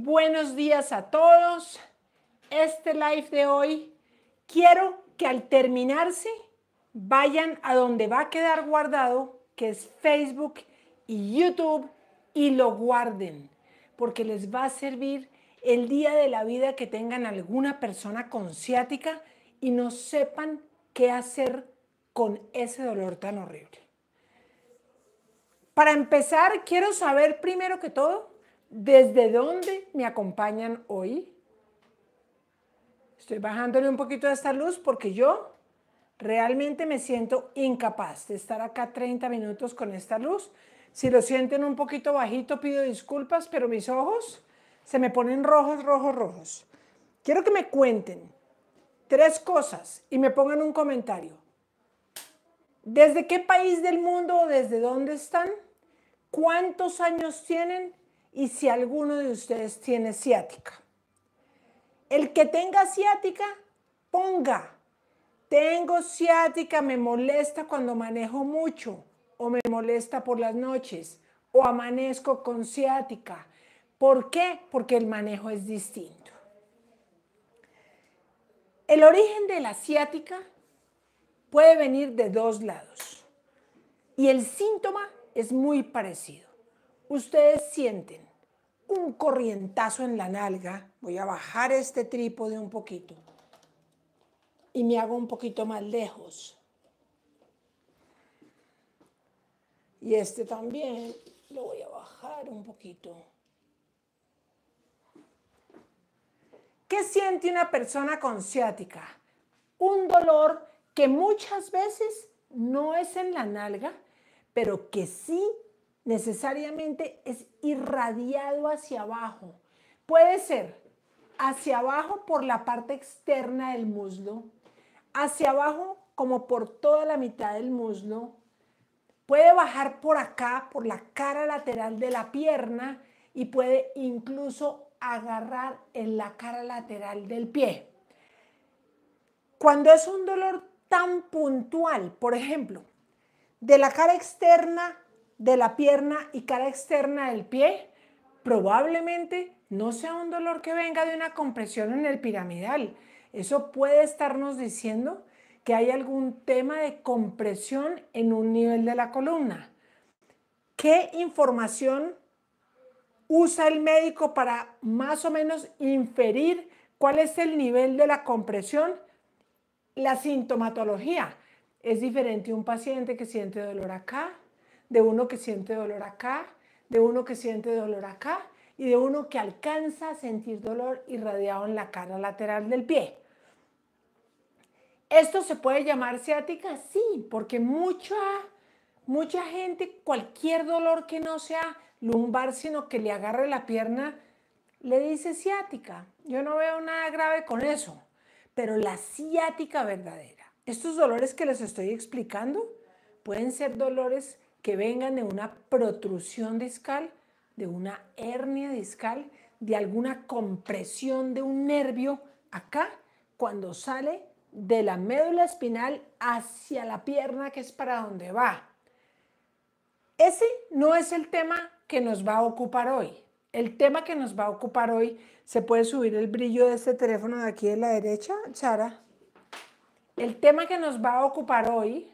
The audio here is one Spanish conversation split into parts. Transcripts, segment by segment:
Buenos días a todos. Este live de hoy quiero que al terminarse vayan a donde va a quedar guardado, que es Facebook y YouTube, y lo guarden, porque les va a servir el día de la vida que tengan alguna persona con ciática y no sepan qué hacer con ese dolor tan horrible. Para empezar, quiero saber primero que todo ¿Desde dónde me acompañan hoy? Estoy bajándole un poquito a esta luz porque yo realmente me siento incapaz de estar acá 30 minutos con esta luz. Si lo sienten un poquito bajito, pido disculpas, pero mis ojos se me ponen rojos, rojos, rojos. Quiero que me cuenten tres cosas y me pongan un comentario. ¿Desde qué país del mundo o desde dónde están? ¿Cuántos años tienen? y si alguno de ustedes tiene ciática. El que tenga ciática, ponga. Tengo ciática, me molesta cuando manejo mucho o me molesta por las noches o amanezco con ciática. ¿Por qué? Porque el manejo es distinto. El origen de la ciática puede venir de dos lados y el síntoma es muy parecido ustedes sienten un corrientazo en la nalga, voy a bajar este trípode un poquito y me hago un poquito más lejos. Y este también lo voy a bajar un poquito. ¿Qué siente una persona con ciática? Un dolor que muchas veces no es en la nalga, pero que sí necesariamente es irradiado hacia abajo. Puede ser hacia abajo por la parte externa del muslo, hacia abajo como por toda la mitad del muslo, puede bajar por acá, por la cara lateral de la pierna y puede incluso agarrar en la cara lateral del pie. Cuando es un dolor tan puntual, por ejemplo, de la cara externa de la pierna y cara externa del pie probablemente no sea un dolor que venga de una compresión en el piramidal. Eso puede estarnos diciendo que hay algún tema de compresión en un nivel de la columna. ¿Qué información usa el médico para más o menos inferir cuál es el nivel de la compresión? La sintomatología. Es diferente un paciente que siente dolor acá, de uno que siente dolor acá, de uno que siente dolor acá y de uno que alcanza a sentir dolor irradiado en la cara lateral del pie. ¿Esto se puede llamar ciática? Sí, porque mucha, mucha gente, cualquier dolor que no sea lumbar, sino que le agarre la pierna, le dice ciática. Yo no veo nada grave con eso, pero la ciática verdadera. Estos dolores que les estoy explicando pueden ser dolores que vengan de una protrusión discal, de una hernia discal, de alguna compresión de un nervio acá, cuando sale de la médula espinal hacia la pierna, que es para donde va. Ese no es el tema que nos va a ocupar hoy. El tema que nos va a ocupar hoy, ¿se puede subir el brillo de este teléfono de aquí de la derecha, Sara? El tema que nos va a ocupar hoy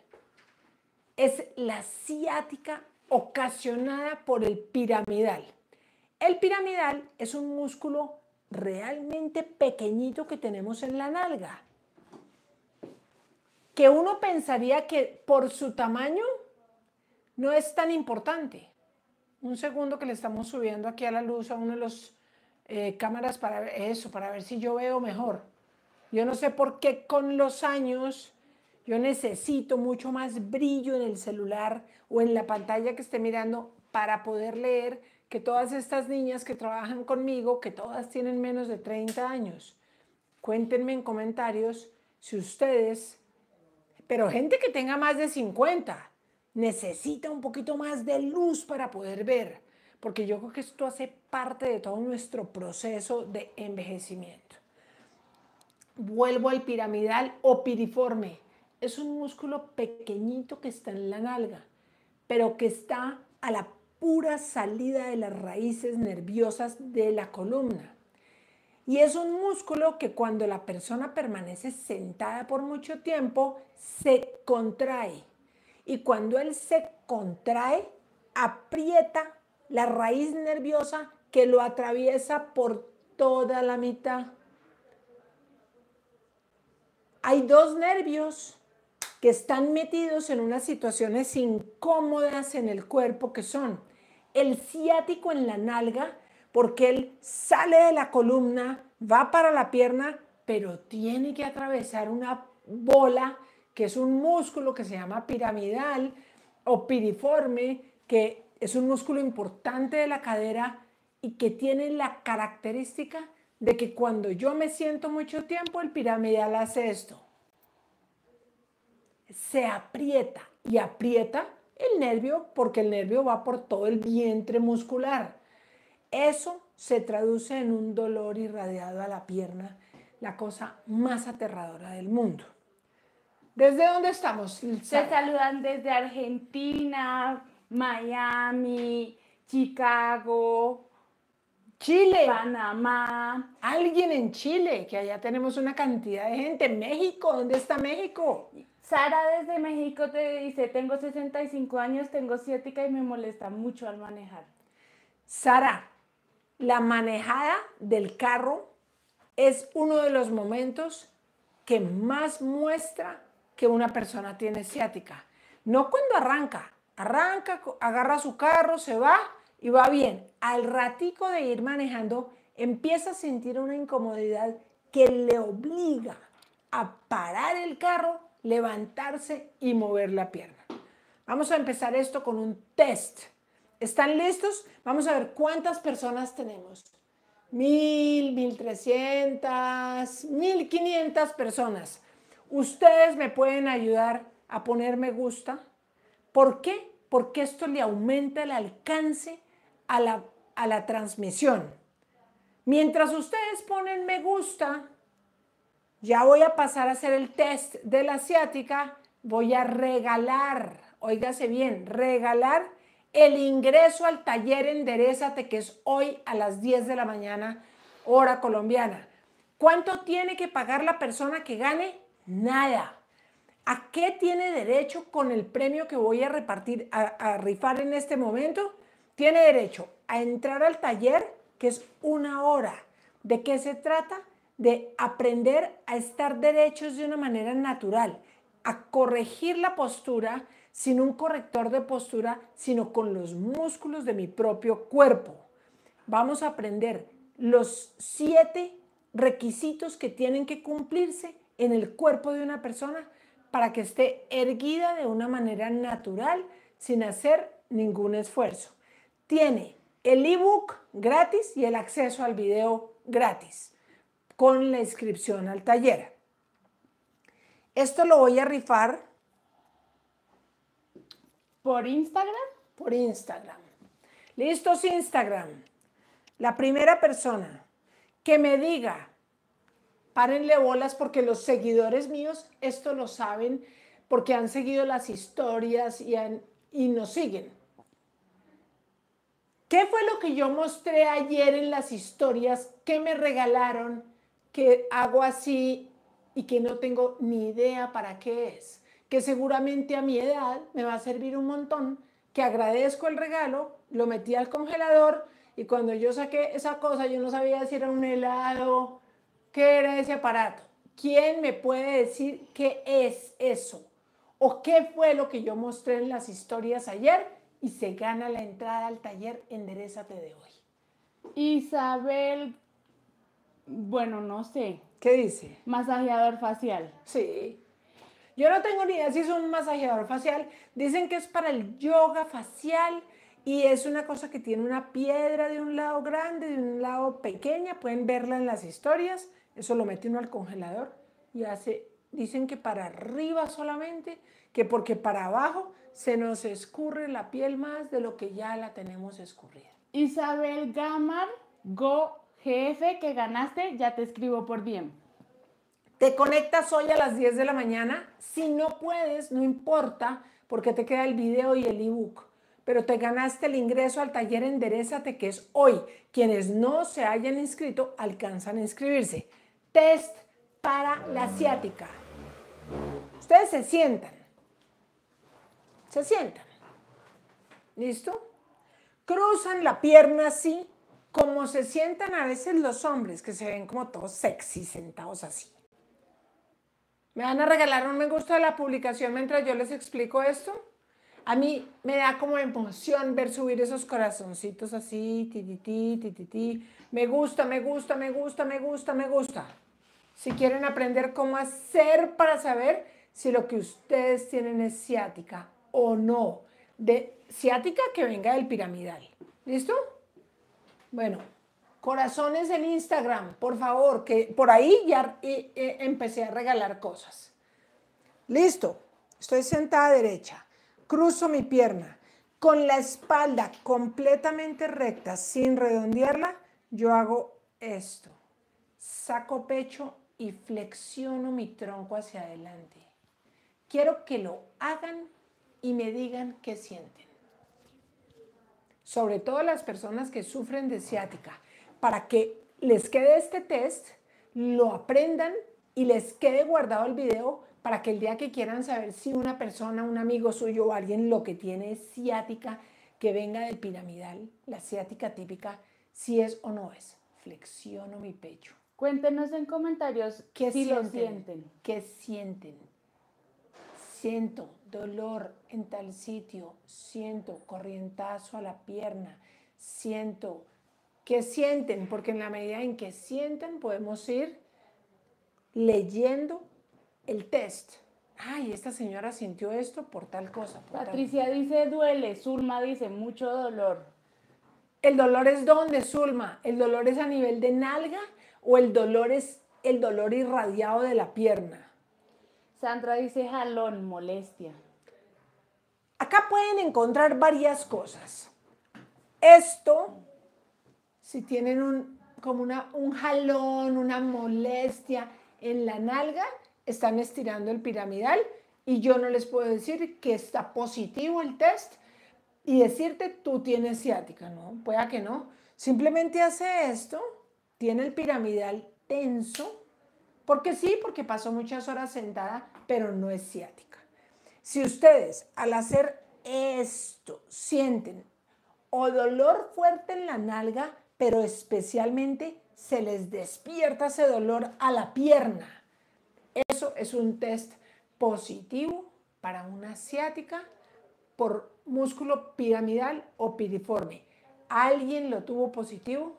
es la ciática ocasionada por el piramidal. El piramidal es un músculo realmente pequeñito que tenemos en la nalga, que uno pensaría que por su tamaño no es tan importante. Un segundo que le estamos subiendo aquí a la luz a una de las eh, cámaras para ver eso, para ver si yo veo mejor. Yo no sé por qué con los años yo necesito mucho más brillo en el celular o en la pantalla que esté mirando para poder leer que todas estas niñas que trabajan conmigo, que todas tienen menos de 30 años. Cuéntenme en comentarios si ustedes, pero gente que tenga más de 50, necesita un poquito más de luz para poder ver, porque yo creo que esto hace parte de todo nuestro proceso de envejecimiento. Vuelvo al piramidal o piriforme es un músculo pequeñito que está en la nalga, pero que está a la pura salida de las raíces nerviosas de la columna. Y es un músculo que cuando la persona permanece sentada por mucho tiempo, se contrae. Y cuando él se contrae, aprieta la raíz nerviosa que lo atraviesa por toda la mitad. Hay dos nervios que están metidos en unas situaciones incómodas en el cuerpo que son el ciático en la nalga, porque él sale de la columna, va para la pierna, pero tiene que atravesar una bola que es un músculo que se llama piramidal o piriforme, que es un músculo importante de la cadera y que tiene la característica de que cuando yo me siento mucho tiempo, el piramidal hace esto se aprieta y aprieta el nervio porque el nervio va por todo el vientre muscular. Eso se traduce en un dolor irradiado a la pierna, la cosa más aterradora del mundo. ¿Desde dónde estamos? Se saludan desde Argentina, Miami, Chicago, Chile, Panamá. Alguien en Chile, que allá tenemos una cantidad de gente. México, ¿dónde está México? Sara desde México te dice, tengo 65 años, tengo ciática y me molesta mucho al manejar. Sara, la manejada del carro es uno de los momentos que más muestra que una persona tiene ciática. No cuando arranca, arranca, agarra su carro, se va y va bien. Al ratico de ir manejando, empieza a sentir una incomodidad que le obliga a parar el carro levantarse y mover la pierna. Vamos a empezar esto con un test. ¿Están listos? Vamos a ver cuántas personas tenemos. Mil, mil trescientas, mil quinientas personas. Ustedes me pueden ayudar a poner me gusta. ¿Por qué? Porque esto le aumenta el alcance a la, a la transmisión. Mientras ustedes ponen me gusta, ya voy a pasar a hacer el test de la asiática. Voy a regalar, oígase bien, regalar el ingreso al taller Enderezate, que es hoy a las 10 de la mañana, hora colombiana. ¿Cuánto tiene que pagar la persona que gane? Nada. ¿A qué tiene derecho con el premio que voy a repartir, a, a, rifar en este momento? Tiene derecho a entrar al taller, que es una hora. ¿De qué se trata? de aprender a estar derechos de una manera natural, a corregir la postura sin un corrector de postura, sino con los músculos de mi propio cuerpo. Vamos a aprender los siete requisitos que tienen que cumplirse en el cuerpo de una persona para que esté erguida de una manera natural sin hacer ningún esfuerzo. Tiene el ebook gratis y el acceso al video gratis con la inscripción al taller. Esto lo voy a rifar. ¿Por Instagram? Por Instagram. Listos Instagram. La primera persona que me diga, párenle bolas porque los seguidores míos esto lo saben porque han seguido las historias y, y nos siguen. ¿Qué fue lo que yo mostré ayer en las historias que me regalaron que hago así y que no tengo ni idea para qué es, que seguramente a mi edad me va a servir un montón, que agradezco el regalo, lo metí al congelador y cuando yo saqué esa cosa yo no sabía si era un helado, qué era ese aparato. ¿Quién me puede decir qué es eso? ¿O qué fue lo que yo mostré en las historias ayer? Y se gana la entrada al taller Enderezate de hoy. Isabel bueno, no sé. ¿Qué dice? Masajeador facial. Sí. Yo no tengo ni idea si es un masajeador facial. Dicen que es para el yoga facial y es una cosa que tiene una piedra de un lado grande, de un lado pequeña. Pueden verla en las historias. Eso lo mete uno al congelador y hace, dicen que para arriba solamente, que porque para abajo se nos escurre la piel más de lo que ya la tenemos escurrida. Isabel Gamar Go Jefe, que ganaste, ya te escribo por bien. Te conectas hoy a las 10 de la mañana. Si no puedes, no importa, porque te queda el video y el ebook. Pero te ganaste el ingreso al taller Enderezate, que es hoy. Quienes no se hayan inscrito, alcanzan a inscribirse. Test para la asiática. Ustedes se sientan. Se sientan. ¿Listo? Cruzan la pierna así como se sientan a veces los hombres, que se ven como todos sexy sentados así. ¿Me van a regalar un me gusta de la publicación mientras yo les explico esto? A mí me da como emoción ver subir esos corazoncitos así, ti, ti, ti, ti, ti, ti. Me gusta, me gusta, me gusta, me gusta, me gusta. Si quieren aprender cómo hacer para saber si lo que ustedes tienen es ciática o no. De ciática que venga del piramidal. ¿Listo? Bueno, corazones en Instagram, por favor, que por ahí ya eh, eh, empecé a regalar cosas. Listo, estoy sentada derecha, cruzo mi pierna, con la espalda completamente recta, sin redondearla, yo hago esto. Saco pecho y flexiono mi tronco hacia adelante. Quiero que lo hagan y me digan qué sienten sobre todo las personas que sufren de ciática, para que les quede este test, lo aprendan y les quede guardado el video para que el día que quieran saber si una persona, un amigo suyo o alguien lo que tiene es ciática, que venga del piramidal, la ciática típica, si es o no es. Flexiono mi pecho. Cuéntenos en comentarios qué si lo sienten. ¿Qué sienten? Siento, dolor en tal sitio, siento corrientazo a la pierna, siento que sienten, porque en la medida en que sienten podemos ir leyendo el test. Ay, esta señora sintió esto por tal cosa. Patricia dice duele, Zulma dice mucho dolor. ¿El dolor es dónde, Zulma? ¿El dolor es a nivel de nalga o el dolor es el dolor irradiado de la pierna? Sandra dice jalón, molestia. Acá pueden encontrar varias cosas. Esto, si tienen un, como un jalón, una molestia en la nalga, están estirando el piramidal y yo no les puedo decir que está positivo el test y decirte tú tienes ciática, ¿no? Pueda que no. Simplemente hace esto, tiene el piramidal tenso porque sí, porque pasó muchas horas sentada, pero no es ciática. Si ustedes al hacer esto sienten o dolor fuerte en la nalga, pero especialmente se les despierta ese dolor a la pierna. Eso es un test positivo para una ciática por músculo piramidal o piriforme. ¿Alguien lo tuvo positivo?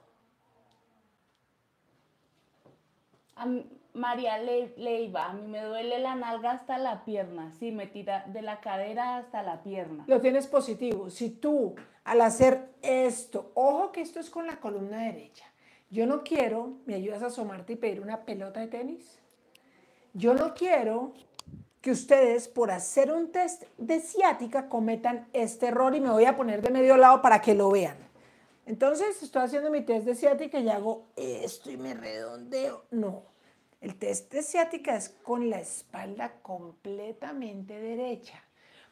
A María Leiva, a mí me duele la nalga hasta la pierna, sí, me tira de la cadera hasta la pierna. Lo tienes positivo. Si tú al hacer esto, ojo que esto es con la columna derecha. Yo no quiero, ¿me ayudas a asomarte y pedir una pelota de tenis? Yo no quiero que ustedes por hacer un test de ciática cometan este error y me voy a poner de medio lado para que lo vean. Entonces, estoy haciendo mi test de ciática y hago esto y me redondeo. No, el test de ciática es con la espalda completamente derecha.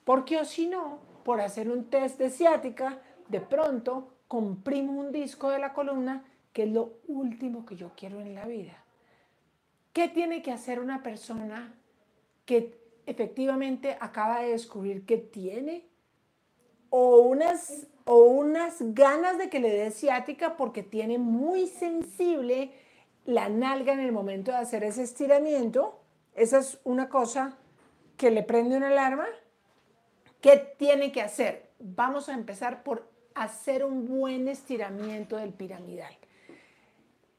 Porque o si no, por hacer un test de ciática, de pronto comprimo un disco de la columna, que es lo último que yo quiero en la vida. ¿Qué tiene que hacer una persona que efectivamente acaba de descubrir que tiene o unas, o unas ganas de que le dé ciática porque tiene muy sensible la nalga en el momento de hacer ese estiramiento. Esa es una cosa que le prende una alarma. ¿Qué tiene que hacer? Vamos a empezar por hacer un buen estiramiento del piramidal.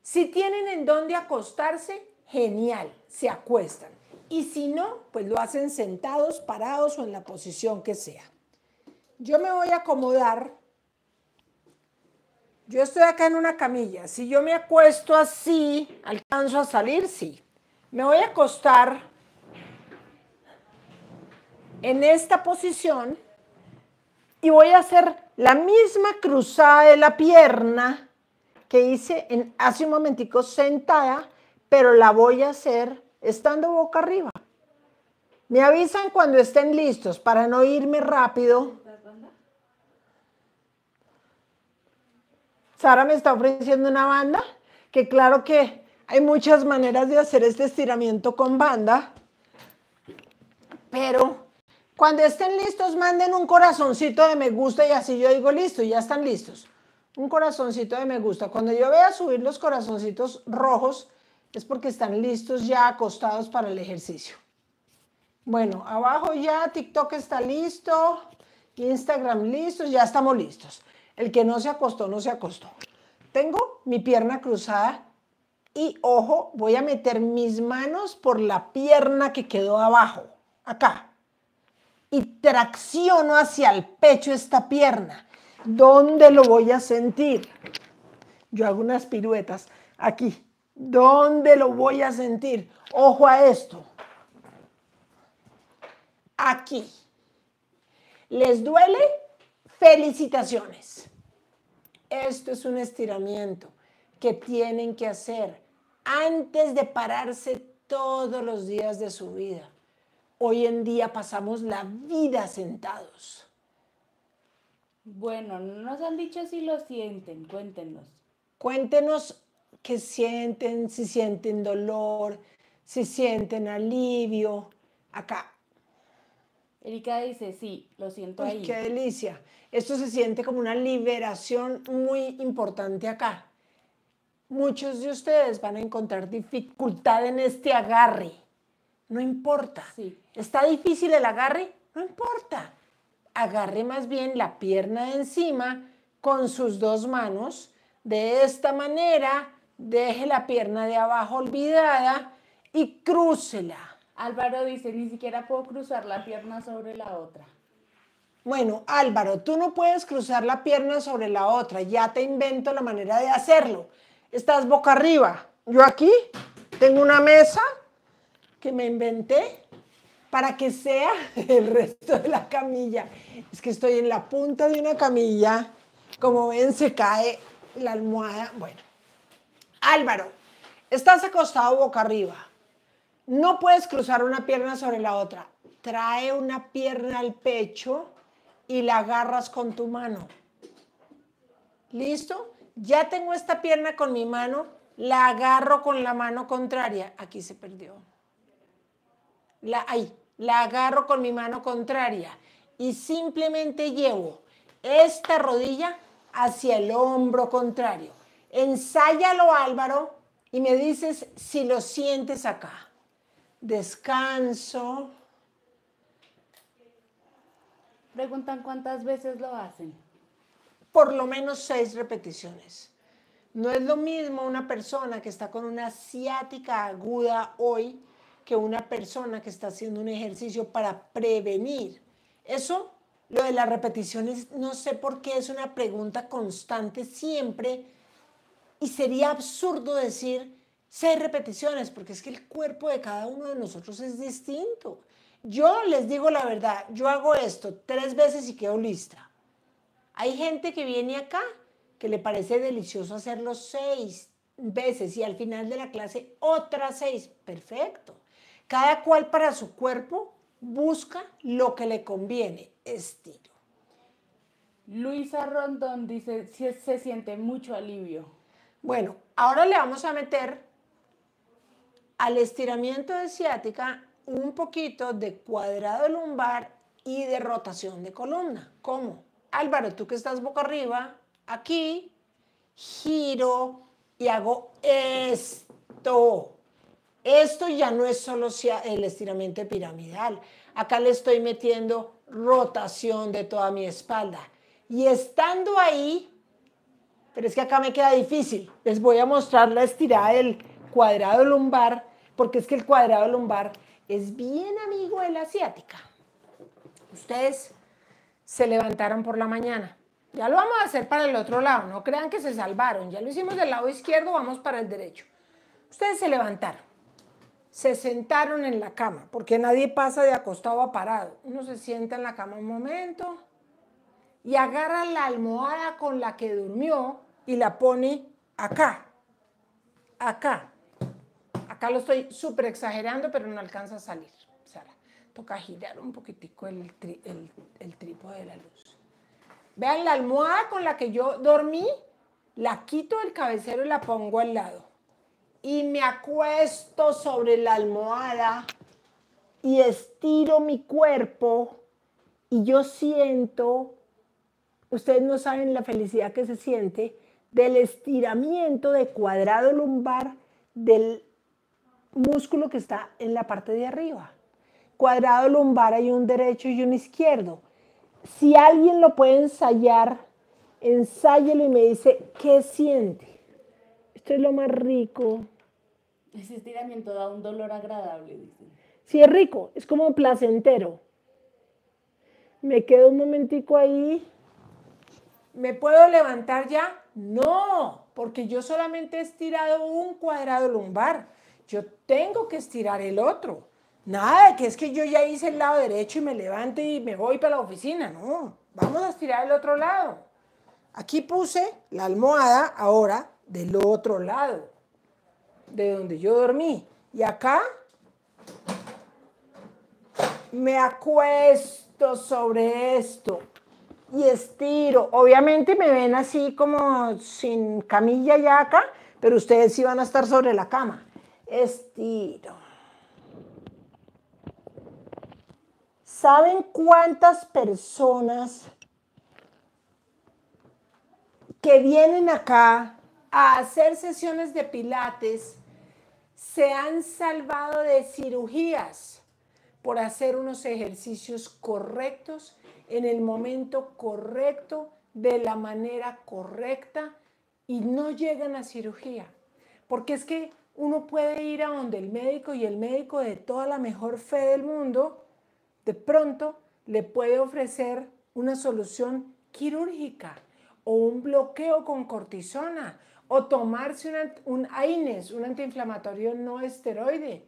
Si tienen en dónde acostarse, genial, se acuestan. Y si no, pues lo hacen sentados, parados o en la posición que sea yo me voy a acomodar, yo estoy acá en una camilla, si yo me acuesto así, alcanzo a salir, sí. Me voy a acostar en esta posición y voy a hacer la misma cruzada de la pierna que hice en, hace un momentico sentada, pero la voy a hacer estando boca arriba. Me avisan cuando estén listos para no irme rápido Sara me está ofreciendo una banda, que claro que hay muchas maneras de hacer este estiramiento con banda, pero cuando estén listos, manden un corazoncito de me gusta y así yo digo listo, ya están listos. Un corazoncito de me gusta. Cuando yo vea subir los corazoncitos rojos, es porque están listos ya acostados para el ejercicio. Bueno, abajo ya TikTok está listo, Instagram listos, ya estamos listos. El que no se acostó, no se acostó. Tengo mi pierna cruzada y ojo, voy a meter mis manos por la pierna que quedó abajo, acá. Y tracciono hacia el pecho esta pierna. ¿Dónde lo voy a sentir? Yo hago unas piruetas aquí. ¿Dónde lo voy a sentir? Ojo a esto. Aquí. ¿Les duele? felicitaciones. Esto es un estiramiento que tienen que hacer antes de pararse todos los días de su vida. Hoy en día pasamos la vida sentados. Bueno, nos han dicho si lo sienten, cuéntenos. Cuéntenos qué sienten, si sienten dolor, si sienten alivio. Acá, Erika dice, sí, lo siento ahí. ¡Qué delicia! Esto se siente como una liberación muy importante acá. Muchos de ustedes van a encontrar dificultad en este agarre. No importa. ¿Está difícil el agarre? No importa. Agarre más bien la pierna de encima con sus dos manos. De esta manera, deje la pierna de abajo olvidada y crúcela Álvaro dice, ni siquiera puedo cruzar la pierna sobre la otra. Bueno, Álvaro, tú no puedes cruzar la pierna sobre la otra, ya te invento la manera de hacerlo. Estás boca arriba. Yo aquí tengo una mesa que me inventé para que sea el resto de la camilla. Es que estoy en la punta de una camilla. Como ven, se cae la almohada. Bueno, Álvaro, estás acostado boca arriba. No puedes cruzar una pierna sobre la otra. Trae una pierna al pecho y la agarras con tu mano. ¿Listo? Ya tengo esta pierna con mi mano, la agarro con la mano contraria. Aquí se perdió. La, ahí, la agarro con mi mano contraria y simplemente llevo esta rodilla hacia el hombro contrario. Ensáyalo, Álvaro, y me dices si lo sientes acá descanso. Preguntan cuántas veces lo hacen. Por lo menos seis repeticiones. No es lo mismo una persona que está con una ciática aguda hoy que una persona que está haciendo un ejercicio para prevenir. Eso, lo de las repeticiones, no sé por qué es una pregunta constante siempre y sería absurdo decir seis repeticiones, porque es que el cuerpo de cada uno de nosotros es distinto. Yo les digo la verdad, yo hago esto tres veces y quedo lista. Hay gente que viene acá que le parece delicioso hacerlo seis veces y al final de la clase otra seis. Perfecto. Cada cual para su cuerpo busca lo que le conviene. Estilo. Luisa Rondón dice, si se siente mucho alivio. Bueno, ahora le vamos a meter al estiramiento de ciática un poquito de cuadrado lumbar y de rotación de columna. ¿Cómo? Álvaro, tú que estás boca arriba, aquí giro y hago esto. Esto ya no es solo el estiramiento piramidal. Acá le estoy metiendo rotación de toda mi espalda. Y estando ahí, pero es que acá me queda difícil. Les voy a mostrar la estirada del cuadrado lumbar porque es que el cuadrado lumbar es bien amigo de la asiática. Ustedes se levantaron por la mañana. Ya lo vamos a hacer para el otro lado, no crean que se salvaron. Ya lo hicimos del lado izquierdo, vamos para el derecho. Ustedes se levantaron, se sentaron en la cama, porque nadie pasa de acostado a parado. Uno se sienta en la cama un momento y agarra la almohada con la que durmió y la pone acá, acá. Acá lo estoy súper exagerando, pero no alcanza a salir, Sara. Toca girar un poquitico el, tripo de la luz. Vean la almohada con la que yo dormí, la quito del cabecero y la pongo al lado. Y me acuesto sobre la almohada y estiro mi cuerpo y yo siento, ustedes no saben la felicidad que se siente del estiramiento de cuadrado lumbar del músculo que está en la parte de arriba. Cuadrado lumbar hay un derecho y un izquierdo. Si alguien lo puede ensayar, ensáyelo y me dice, ¿qué siente? Esto es lo más rico. Ese estiramiento da un dolor agradable, dice. Sí, es rico, es como placentero. Me quedo un momentico ahí. ¿Me puedo levantar ya? No, porque yo solamente he estirado un cuadrado lumbar yo tengo que estirar el otro. Nada de que es que yo ya hice el lado derecho y me levanto y me voy para la oficina. No, vamos a estirar el otro lado. Aquí puse la almohada ahora del otro lado, de donde yo dormí. Y acá me acuesto sobre esto y estiro. Obviamente me ven así como sin camilla ya acá, pero ustedes sí van a estar sobre la cama. Estiro. ¿Saben cuántas personas que vienen acá a hacer sesiones de pilates se han salvado de cirugías por hacer unos ejercicios correctos en el momento correcto, de la manera correcta y no llegan a cirugía? Porque es que uno puede ir a donde el médico y el médico de toda la mejor fe del mundo, de pronto le puede ofrecer una solución quirúrgica o un bloqueo con cortisona o tomarse un AINES, un antiinflamatorio no esteroide.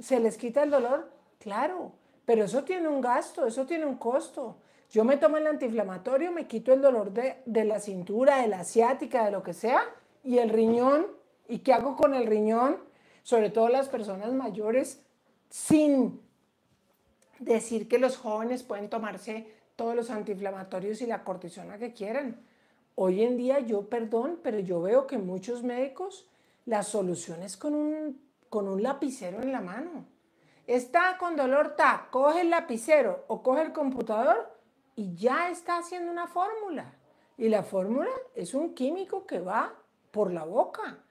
¿Se les quita el dolor? Claro, pero eso tiene un gasto, eso tiene un costo. Yo me tomo el antiinflamatorio, me quito el dolor de, la cintura, de la asiática de lo que sea, y el riñón ¿Y qué hago con el riñón? Sobre todo las personas mayores, sin decir que los jóvenes pueden tomarse todos los antiinflamatorios y la cortisona que quieran. Hoy en día yo, perdón, pero yo veo que muchos médicos la solución es con un, lapicero en la mano. Está con dolor, ta, coge el lapicero o coge el computador y ya está haciendo una fórmula. Y la fórmula es un químico que va por la boca.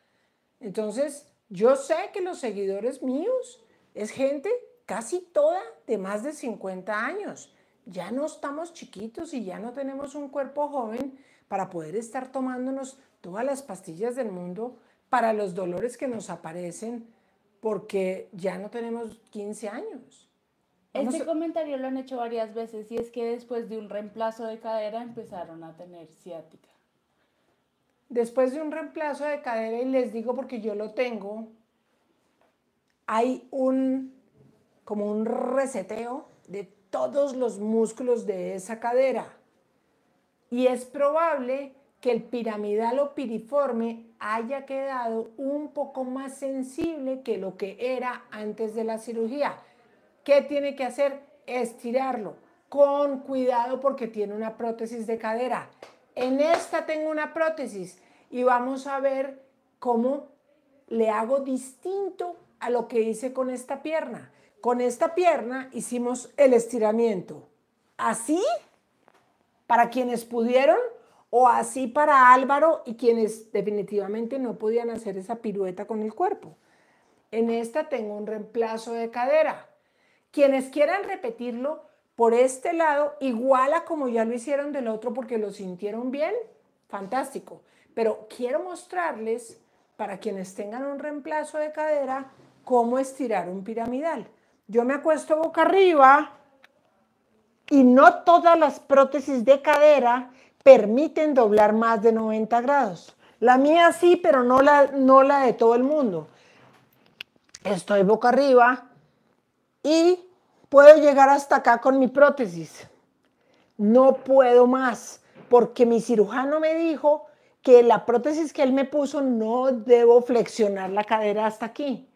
Entonces, yo sé que los seguidores míos es gente casi toda de más de 50 años. Ya no estamos chiquitos y ya no tenemos un cuerpo joven para poder estar tomándonos todas las pastillas del mundo para los dolores que nos aparecen porque ya no tenemos 15 años. este comentario lo han hecho varias veces y es que después de un reemplazo de cadera empezaron a tener ciática después de un reemplazo de cadera, y les digo porque yo lo tengo, hay un, como un reseteo de todos los músculos de esa cadera. Y es probable que el piramidal o piriforme haya quedado un poco más sensible que lo que era antes de la cirugía. ¿Qué tiene que hacer? Estirarlo con cuidado porque tiene una prótesis de cadera en esta tengo una prótesis y vamos a ver cómo le hago distinto a lo que hice con esta pierna. Con esta pierna hicimos el estiramiento. Así para quienes pudieron o así para Álvaro y quienes definitivamente no podían hacer esa pirueta con el cuerpo. En esta tengo un reemplazo de cadera. Quienes quieran repetirlo, por este lado, igual a como ya lo hicieron del otro porque lo sintieron bien, fantástico. Pero quiero mostrarles, para quienes tengan un reemplazo de cadera, cómo estirar un piramidal. Yo me acuesto boca arriba y no todas las prótesis de cadera permiten doblar más de 90 grados. La mía sí, pero no la, no la de todo el mundo. Estoy boca arriba y puedo llegar hasta acá con mi prótesis. No puedo más, porque mi cirujano me dijo que la prótesis que él me puso no debo flexionar la cadera hasta aquí.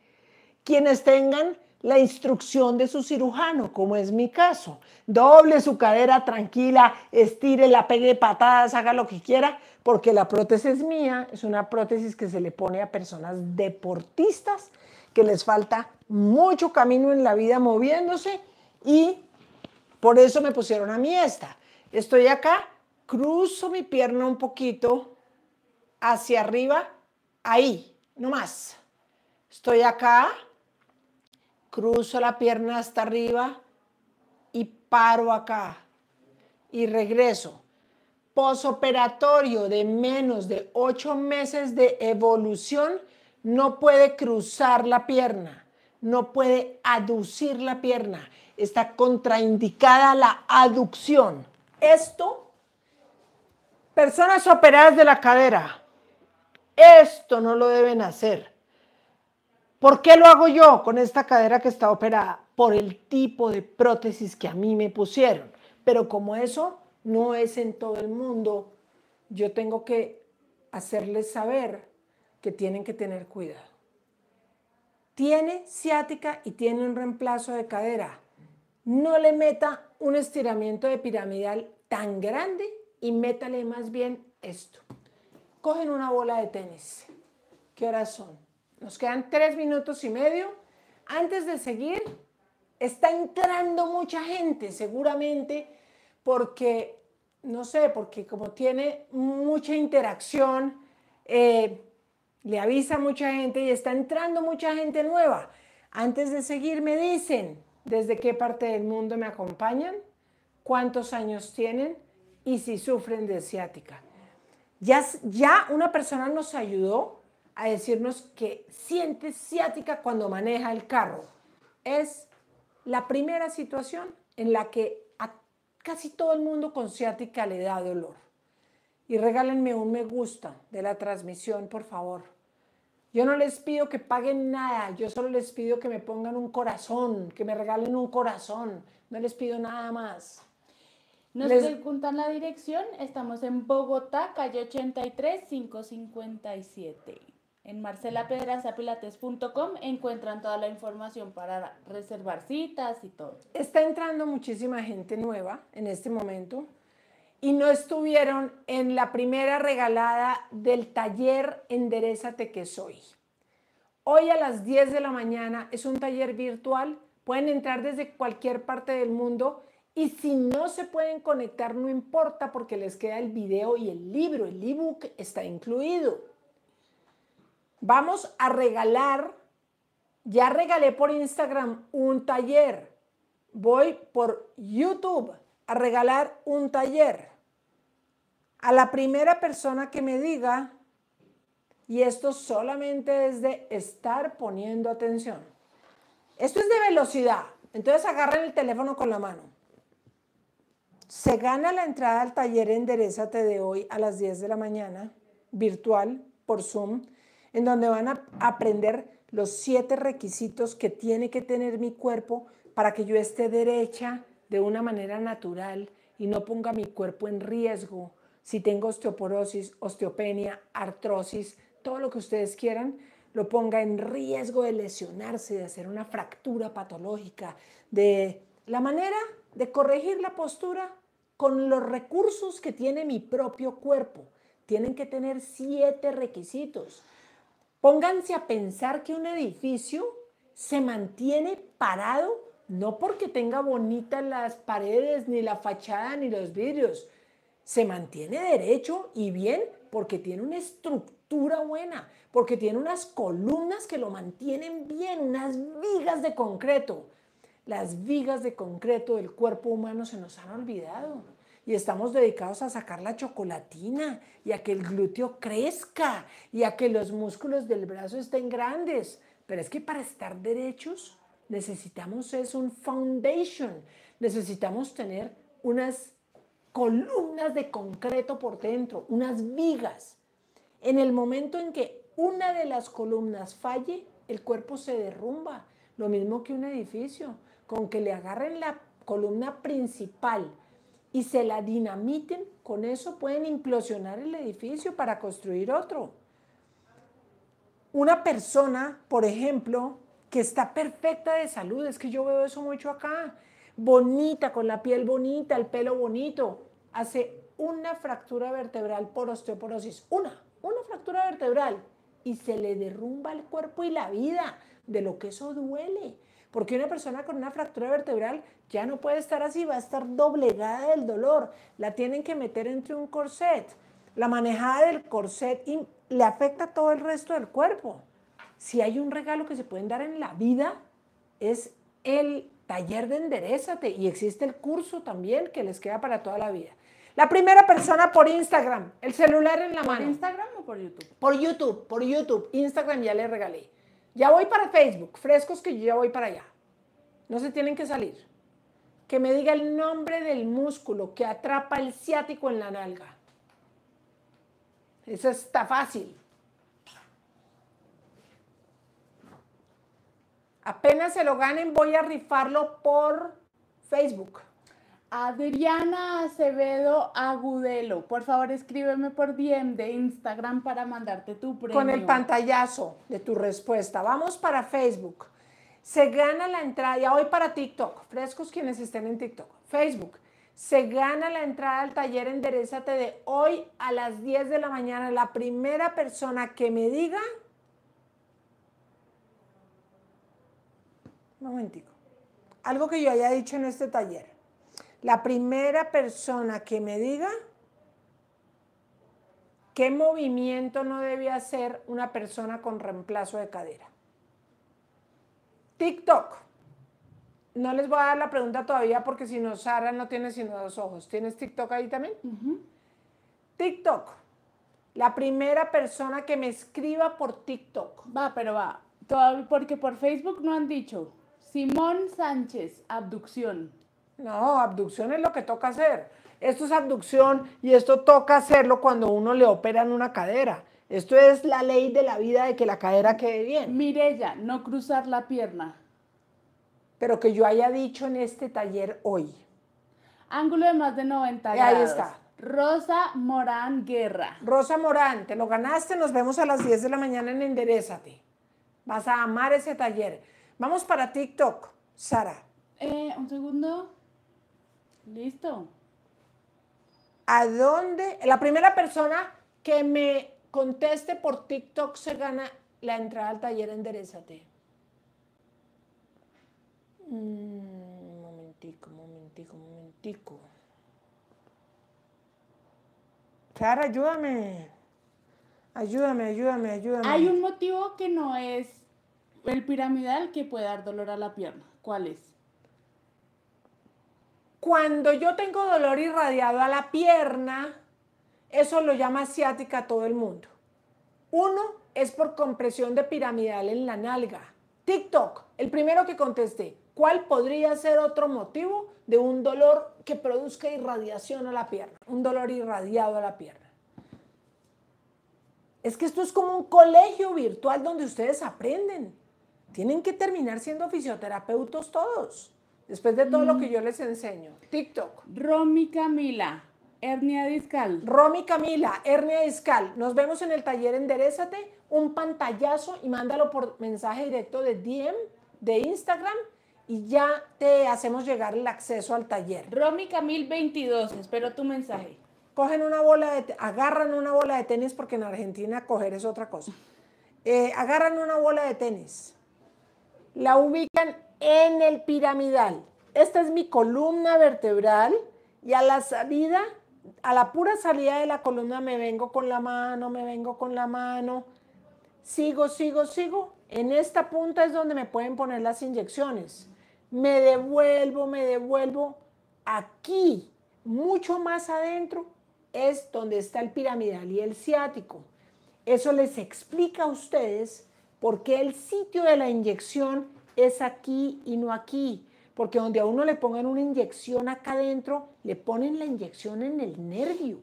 Quienes tengan la instrucción de su cirujano, como es mi caso, doble su cadera tranquila, estire, la pegue patadas, haga lo que quiera, porque la prótesis mía es una prótesis que se le pone a personas deportistas que les falta mucho camino en la vida moviéndose y por eso me pusieron a mí esta. Estoy acá, cruzo mi pierna un poquito hacia arriba, ahí, no más. Estoy acá, cruzo la pierna hasta arriba y paro acá y regreso. Posoperatorio de menos de ocho meses de evolución no puede cruzar la pierna, no puede aducir la pierna. Está contraindicada la aducción. Esto, personas operadas de la cadera, esto no lo deben hacer. ¿Por qué lo hago yo con esta cadera que está operada? Por el tipo de prótesis que a mí me pusieron. Pero como eso no es en todo el mundo, yo tengo que hacerles saber que tienen que tener cuidado. Tiene ciática y tiene un reemplazo de cadera. No le meta un estiramiento de piramidal tan grande y métale más bien esto. Cogen una bola de tenis. ¿Qué horas son? Nos quedan tres minutos y medio. Antes de seguir, está entrando mucha gente, seguramente porque, no sé, porque como tiene mucha interacción, eh, le avisa mucha gente y está entrando mucha gente nueva. Antes de seguir, me dicen desde qué parte del mundo me acompañan, cuántos años tienen y si sufren de ciática. Ya, ya una persona nos ayudó a decirnos que siente ciática cuando maneja el carro. Es la primera situación en la que a casi todo el mundo con ciática le da dolor. Y regálenme un me gusta de la transmisión, por favor. Yo no les pido que paguen nada, yo solo les pido que me pongan un corazón, que me regalen un corazón, no les pido nada más. Nos les... preguntan la dirección, estamos en Bogotá, calle 83 557. En marcelapedrazapilates.com encuentran toda la información para reservar citas y todo. Está entrando muchísima gente nueva en este momento y no estuvieron en la primera regalada del taller Enderezate que soy. Hoy a las 10 de la mañana es un taller virtual, pueden entrar desde cualquier parte del mundo y si no se pueden conectar no importa porque les queda el video y el libro, el ebook está incluido. Vamos a regalar, ya regalé por Instagram un taller, voy por YouTube a regalar un taller a la primera persona que me diga, y esto solamente es de estar poniendo atención. Esto es de velocidad, entonces agarren el teléfono con la mano. Se gana la entrada al taller Enderezate de hoy a las 10 de la mañana, virtual, por Zoom, en donde van a aprender los siete requisitos que tiene que tener mi cuerpo para que yo esté derecha, de una manera natural y no ponga mi cuerpo en riesgo. Si tengo osteoporosis, osteopenia, artrosis, todo lo que ustedes quieran, lo ponga en riesgo de lesionarse, de hacer una fractura patológica, de la manera de corregir la postura con los recursos que tiene mi propio cuerpo. Tienen que tener siete requisitos. Pónganse a pensar que un edificio se mantiene parado no porque tenga bonitas las paredes, ni la fachada, ni los vidrios. Se mantiene derecho y bien porque tiene una estructura buena, porque tiene unas columnas que lo mantienen bien, unas vigas de concreto. Las vigas de concreto del cuerpo humano se nos han olvidado y estamos dedicados a sacar la chocolatina y a que el glúteo crezca y a que los músculos del brazo estén grandes. Pero es que para estar derechos necesitamos es un foundation, necesitamos tener unas columnas de concreto por dentro, unas vigas. En el momento en que una de las columnas falle, el cuerpo se derrumba, lo mismo que un edificio, con que le agarren la columna principal y se la dinamiten, con eso pueden implosionar el edificio para construir otro. Una persona, por ejemplo, que está perfecta de salud, es que yo veo eso mucho acá, bonita, con la piel bonita, el pelo bonito, hace una fractura vertebral por osteoporosis, una, una fractura vertebral, y se le derrumba el cuerpo y la vida de lo que eso duele. Porque una persona con una fractura vertebral ya no puede estar así, va a estar doblegada del dolor. La tienen que meter entre un corset. La manejada del corset y le afecta todo el resto del cuerpo si hay un regalo que se pueden dar en la vida, es el taller de enderezate y existe el curso también que les queda para toda la vida. La primera persona por Instagram, el celular en la mano. ¿Por Instagram o por YouTube? Por YouTube, por YouTube. Instagram ya le regalé. Ya voy para Facebook, frescos que yo ya voy para allá. No se tienen que salir. Que me diga el nombre del músculo que atrapa el ciático en la nalga. Eso está fácil. Apenas se lo ganen, voy a rifarlo por Facebook. Adriana Acevedo Agudelo, por favor escríbeme por DM de Instagram para mandarte tu premio. Con el pantallazo de tu respuesta. Vamos para Facebook. Se gana la entrada, ya hoy para TikTok, frescos quienes estén en TikTok, Facebook. Se gana la entrada al taller Enderezate de hoy a las 10 de la mañana. La primera persona que me diga momentico, algo que yo haya dicho en este taller. La primera persona que me diga qué movimiento no debía hacer una persona con reemplazo de cadera. TikTok. No les voy a dar la pregunta todavía porque si no, Sara no tiene sino dos ojos. ¿Tienes TikTok ahí también? TikTok. La primera persona que me escriba por TikTok. Va, pero va. Todavía porque por Facebook no han dicho. Simón Sánchez, abducción. No, abducción es lo que toca hacer. Esto es abducción y esto toca hacerlo cuando uno le opera en una cadera. Esto es la ley de la vida de que la cadera quede bien. Mirella, no cruzar la pierna. Pero que yo haya dicho en este taller hoy. Ángulo de más de 90 y Ahí está. Rosa Morán Guerra. Rosa Morán, te lo ganaste. Nos vemos a las 10 de la mañana en Enderezate. Vas a amar ese taller. Vamos para TikTok, Sara. Eh, un segundo. Listo. ¿A dónde? La primera persona que me conteste por TikTok se gana la entrada al taller Enderezate. Un mm, momentico, momentico, momentico. Sara, ayúdame. Ayúdame, ayúdame, ayúdame. Hay un motivo que no es el piramidal que puede dar dolor a la pierna, ¿cuál es? Cuando yo tengo dolor irradiado a la pierna, eso lo llama ciática todo el mundo. Uno es por compresión de piramidal en la nalga. TikTok, el primero que contesté, ¿cuál podría ser otro motivo de un dolor que produzca irradiación a la pierna? Un dolor irradiado a la pierna. Es que esto es como un colegio virtual donde ustedes aprenden tienen que terminar siendo fisioterapeutas todos, después de todo lo mm. que yo les enseño. TikTok. Romy Camila, hernia discal. Romy Camila, hernia discal. Nos vemos en el taller Enderezate, un pantallazo y mándalo por mensaje directo de DM, de Instagram y ya te hacemos llegar el acceso al taller. Romy Camil 22, espero tu mensaje. Cogen una bola de, agarran una bola de tenis porque en Argentina coger es otra cosa. Eh, agarran una bola de tenis, la ubican en el piramidal. Esta es mi columna vertebral y a la salida, a la pura salida de la columna me vengo con la mano, me vengo con la mano, sigo, sigo, sigo. En esta punta es donde me pueden poner las inyecciones. Me devuelvo, me devuelvo. Aquí, mucho más adentro, es donde está el piramidal y el ciático. Eso les explica a ustedes porque el sitio de la inyección es aquí y no aquí, porque donde a uno le pongan una inyección acá adentro, le ponen la inyección en el nervio.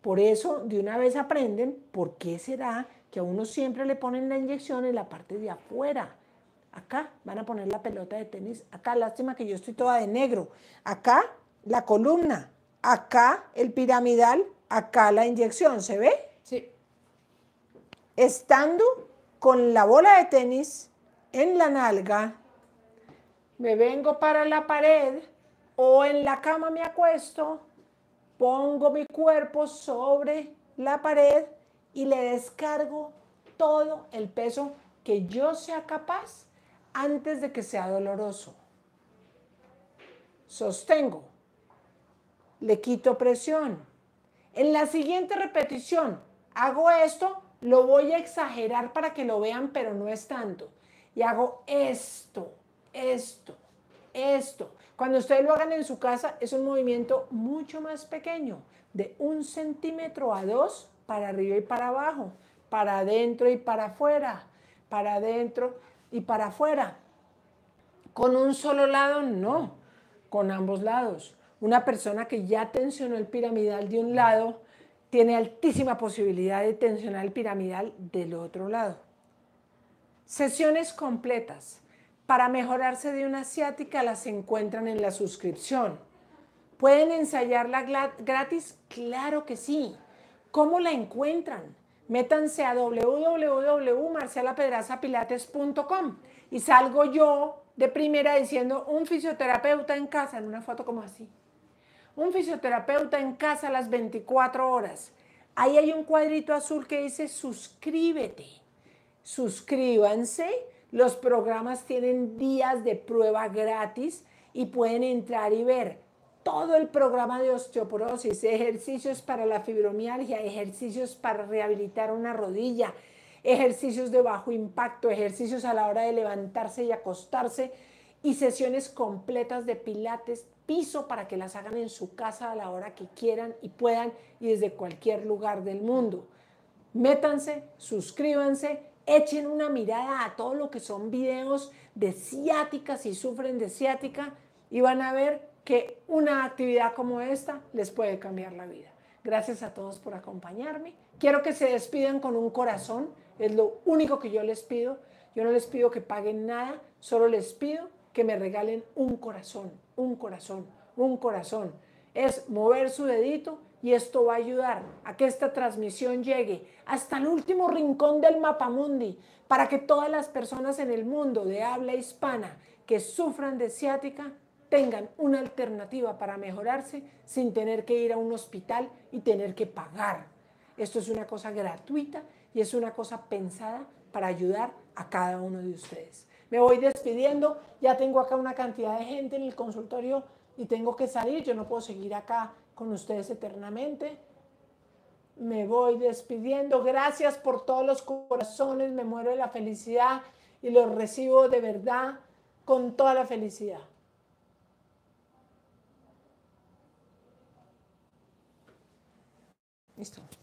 Por eso de una vez aprenden por qué será que a uno siempre le ponen la inyección en la parte de afuera. Acá van a poner la pelota de tenis, acá lástima que yo estoy toda de negro, acá la columna, acá el piramidal, acá la inyección, ¿se ve? Sí. Estando con la bola de tenis en la nalga, me vengo para la pared o en la cama me acuesto, pongo mi cuerpo sobre la pared y le descargo todo el peso que yo sea capaz antes de que sea doloroso. Sostengo, le quito presión. En la siguiente repetición hago esto lo voy a exagerar para que lo vean, pero no es tanto. Y hago esto, esto, esto. Cuando ustedes lo hagan en su casa, es un movimiento mucho más pequeño, de un centímetro a dos, para arriba y para abajo, para adentro y para afuera, para adentro y para afuera. Con un solo lado, no, con ambos lados. Una persona que ya tensionó el piramidal de un lado, tiene altísima posibilidad de tensionar el piramidal del otro lado. Sesiones completas. Para mejorarse de una asiática las encuentran en la suscripción. ¿Pueden ensayarla gratis? Claro que sí. ¿Cómo la encuentran? Métanse a www.marcelapedrazapilates.com y salgo yo de primera diciendo un fisioterapeuta en casa en una foto como así un fisioterapeuta en casa las 24 horas. Ahí hay un cuadrito azul que dice suscríbete. Suscríbanse. Los programas tienen días de prueba gratis y pueden entrar y ver todo el programa de osteoporosis, ejercicios para la fibromialgia, ejercicios para rehabilitar una rodilla, ejercicios de bajo impacto, ejercicios a la hora de levantarse y acostarse y sesiones completas de pilates, piso para que las hagan en su casa a la hora que quieran y puedan y desde cualquier lugar del mundo. Métanse, suscríbanse, echen una mirada a todo lo que son videos de ciática, si sufren de ciática, y van a ver que una actividad como esta les puede cambiar la vida. Gracias a todos por acompañarme. Quiero que se despidan con un corazón, es lo único que yo les pido. Yo no les pido que paguen nada, solo les pido que me regalen un corazón, un corazón, un corazón. Es mover su dedito y esto va a ayudar a que esta transmisión llegue hasta el último rincón del mapamundi para que todas las personas en el mundo de habla hispana que sufran de ciática tengan una alternativa para mejorarse sin tener que ir a un hospital y tener que pagar. Esto es una cosa gratuita y es una cosa pensada para ayudar a cada uno de ustedes me voy despidiendo, ya tengo acá una cantidad de gente en el consultorio y tengo que salir, yo no puedo seguir acá con ustedes eternamente. Me voy despidiendo, gracias por todos los corazones, me muero de la felicidad y los recibo de verdad con toda la felicidad. Listo.